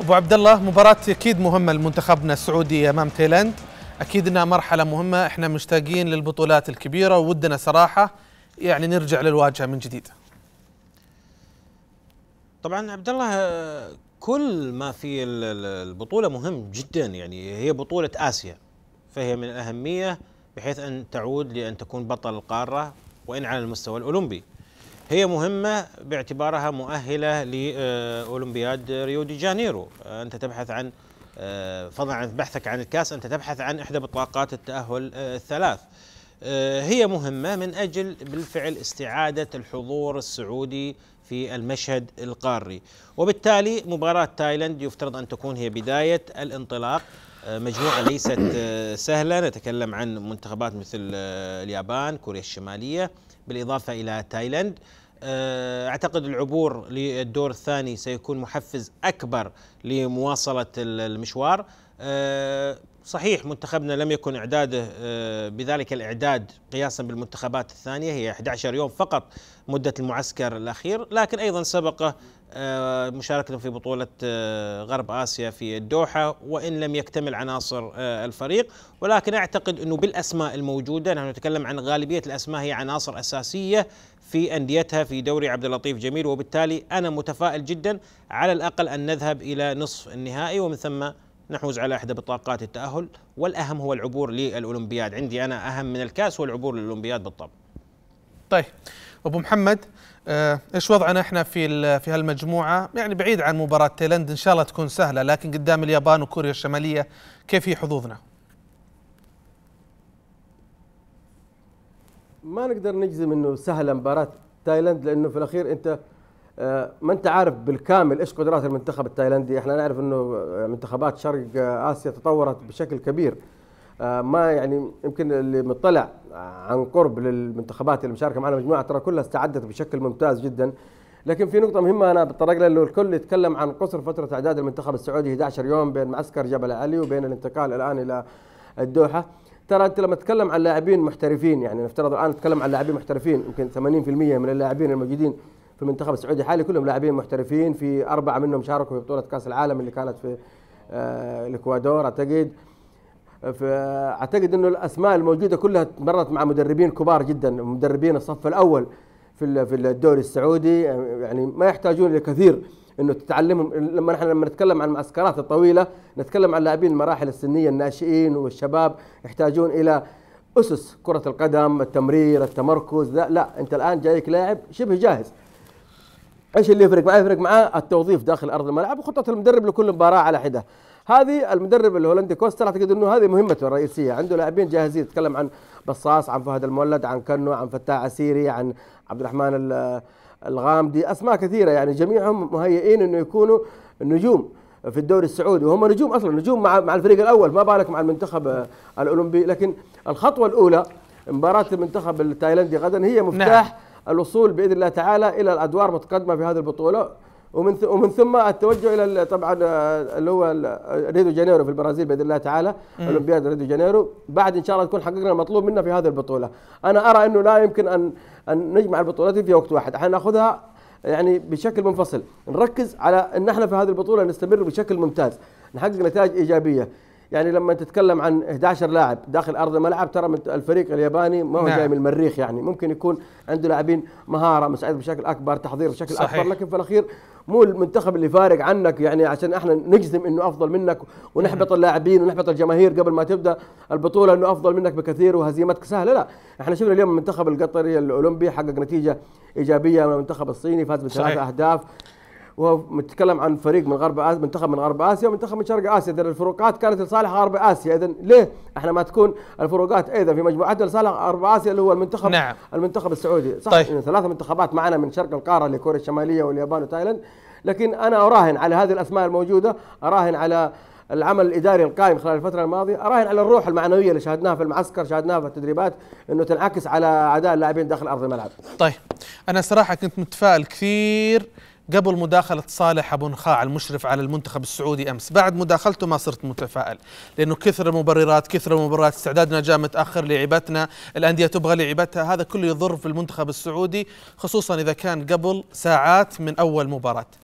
ابو عبد الله مباراه اكيد مهمه لمنتخبنا السعودي امام تايلاند اكيد انها مرحله مهمه احنا مشتاقين للبطولات الكبيره وودنا صراحه يعني نرجع للواجهه من جديد طبعا عبد الله كل ما في البطوله مهم جدا يعني هي بطوله اسيا فهي من الاهميه بحيث ان تعود لان تكون بطل القاره وان على المستوى الاولمبي هي مهمة باعتبارها مؤهلة لأولمبياد ريو دي جانيرو أنت تبحث عن آه، فضلا عن بحثك عن الكاس أنت تبحث عن إحدى بطاقات التأهل آه، الثلاث آه، هي مهمة من أجل بالفعل استعادة الحضور السعودي في المشهد القاري وبالتالي مباراة تايلاند يفترض أن تكون هي بداية الانطلاق مجموعة ليست سهلة نتكلم عن منتخبات مثل اليابان كوريا الشمالية بالإضافة إلى تايلاند آه، اعتقد العبور للدور الثاني سيكون محفز اكبر لمواصله المشوار آه، صحيح منتخبنا لم يكن اعداده آه، بذلك الاعداد قياسا بالمنتخبات الثانيه هي 11 يوم فقط مده المعسكر الاخير لكن ايضا سبق آه، مشاركته في بطوله آه، غرب اسيا في الدوحه وان لم يكتمل عناصر الفريق ولكن اعتقد انه بالاسماء الموجوده نحن نتكلم عن غالبيه الاسماء هي عناصر اساسيه في انديتها في دوري عبد اللطيف جميل وبالتالي انا متفائل جدا على الاقل ان نذهب الى نصف النهائي ومن ثم نحوز على إحدى بطاقات التأهل والأهم هو العبور للأولمبياد عندي أنا أهم من الكاس هو العبور للأولمبياد بالطبع طيب أبو محمد آه، ايش وضعنا احنا في في هالمجموعه يعني بعيد عن مباراه تايلاند ان شاء الله تكون سهله لكن قدام اليابان وكوريا الشماليه كيف هي حظوظنا ما نقدر نجزم انه سهله مباراه تايلاند لانه في الاخير انت آه، ما انت عارف بالكامل ايش قدرات المنتخب التايلاندي احنا نعرف انه آه، منتخبات شرق اسيا تطورت بشكل كبير آه، ما يعني يمكن اللي مطلع عن قرب للمنتخبات اللي مشاركه معنا مجموعه ترى كلها استعدت بشكل ممتاز جدا لكن في نقطة مهمة أنا بتطرق لها إنه الكل يتكلم عن قصر فترة إعداد المنتخب السعودي 11 يوم بين معسكر جبل علي وبين الانتقال الآن إلى الدوحة، ترى أنت لما تتكلم عن لاعبين محترفين يعني نفترض الآن نتكلم عن لاعبين محترفين يمكن 80% من اللاعبين الموجودين في المنتخب السعودي حالي كلهم لاعبين محترفين في أربعة منهم شاركوا في بطولة كأس العالم اللي كانت في آه، الإكوادور أعتقد فأعتقد أنه الأسماء الموجودة كلها مرت مع مدربين كبار جدا مدربين الصف الأول في في الدوري السعودي يعني ما يحتاجون لكثير انه تتعلمهم لما نحن لما نتكلم عن المعسكرات الطويله نتكلم عن لاعبين المراحل السنيه الناشئين والشباب يحتاجون الى اسس كره القدم التمرير التمركز لا, لا انت الان جايك لاعب شبه جاهز ايش اللي يفرق معاه؟ يفرق معاه التوظيف داخل ارض الملعب وخطه المدرب لكل مباراه على حده. هذه المدرب الهولندي كوستا اعتقد انه هذه مهمته الرئيسيه، عنده لاعبين جاهزين يتكلم عن بصاص، عن فهد المولد، عن كنو، عن فتاح عسيري، عن عبد الرحمن الغامدي، اسماء كثيره يعني جميعهم مهيئين انه يكونوا نجوم في الدوري السعودي وهم نجوم اصلا نجوم مع مع الفريق الاول ما بالك مع المنتخب الاولمبي لكن الخطوه الاولى مباراه المنتخب التايلندي غدا هي مفتاح نعم. الوصول باذن الله تعالى الى الادوار متقدمه في هذه البطوله ومن ومن ثم التوجه الى طبعا آه، اللي هو آه، ريو جانيرو في البرازيل باذن الله تعالى اولمبياد ريو جانيرو بعد ان شاء الله تكون حققنا المطلوب منا في هذه البطوله انا ارى انه لا يمكن ان ان نجمع البطولات في وقت واحد احنا ناخذها يعني بشكل منفصل نركز على ان احنا في هذه البطوله نستمر بشكل ممتاز نحقق نتائج ايجابيه يعني لما تتكلم عن 11 لاعب داخل ارض الملعب ترى من الفريق الياباني ما هو نعم. جاي من المريخ يعني ممكن يكون عنده لاعبين مهاره مساعد بشكل اكبر تحضير بشكل صحيح. اكبر لكن في الاخير مو المنتخب اللي فارق عنك يعني عشان احنا نجزم انه افضل منك ونحبط اللاعبين ونحبط الجماهير قبل ما تبدا البطوله انه افضل منك بكثير وهزيمتك سهله لا احنا شفنا اليوم المنتخب القطري الاولمبي حقق نتيجه ايجابيه من المنتخب الصيني فاز بثلاث اهداف وهو متكلم عن فريق من غرب اسيا منتخب من غرب اسيا ومنتخب من شرق اسيا اذا الفروقات كانت لصالح غرب اسيا اذا ليه احنا ما تكون الفروقات ايضا في مجموعتنا لصالح غرب اسيا اللي هو المنتخب نعم. المنتخب السعودي صح طيب. ثلاثه منتخبات معنا من شرق القاره اللي كوريا الشماليه واليابان وتايلاند لكن انا اراهن على هذه الاسماء الموجوده اراهن على العمل الاداري القائم خلال الفتره الماضيه اراهن على الروح المعنويه اللي شاهدناها في المعسكر شاهدناها في التدريبات انه تنعكس على اداء اللاعبين داخل ارض الملعب طيب انا صراحه كنت متفائل كثير قبل مداخلة صالح أبو نخاع المشرف على المنتخب السعودي أمس بعد مداخلته ما صرت متفائل لأنه كثر المبررات كثر المبررات استعدادنا جاء متأخر لعبتنا الأندية تبغى لعبتها هذا كله يضر في المنتخب السعودي خصوصا إذا كان قبل ساعات من أول مباراة